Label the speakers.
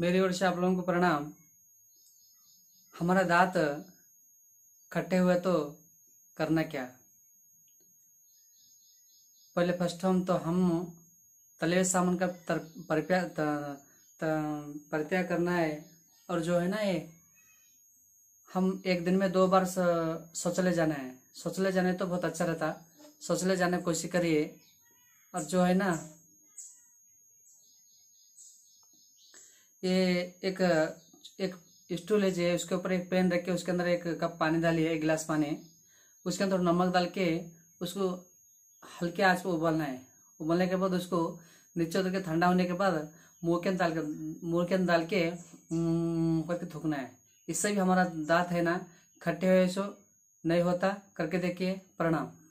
Speaker 1: मेरी ओर से आप लोगों को प्रणाम हमारा दांत खट्टे हुए तो करना क्या पहले फर्स्ट हम तो हम तले सामान का परित्याग करना है और जो है ना ये हम एक दिन में दो बार शौचालय जाना है शौचालय जाने तो बहुत अच्छा रहता शौचालय जाने की कोशिश करिए और जो है ना ये एक एक स्टूल है जो है उसके ऊपर एक पेन रख के उसके अंदर एक कप पानी डाली है एक गिलास पानी उसके अंदर नमक डाल के उसको हल्के आँच पर उबलना है उबलने के बाद उसको नीचे उतर के ठंडा होने के बाद मुँह के अंदर डाल के मुँह के अंदर डाल के करके थूकना है इससे भी हमारा दांत है ना खट्टे हुए सो नहीं होता करके देखिए प्रणाम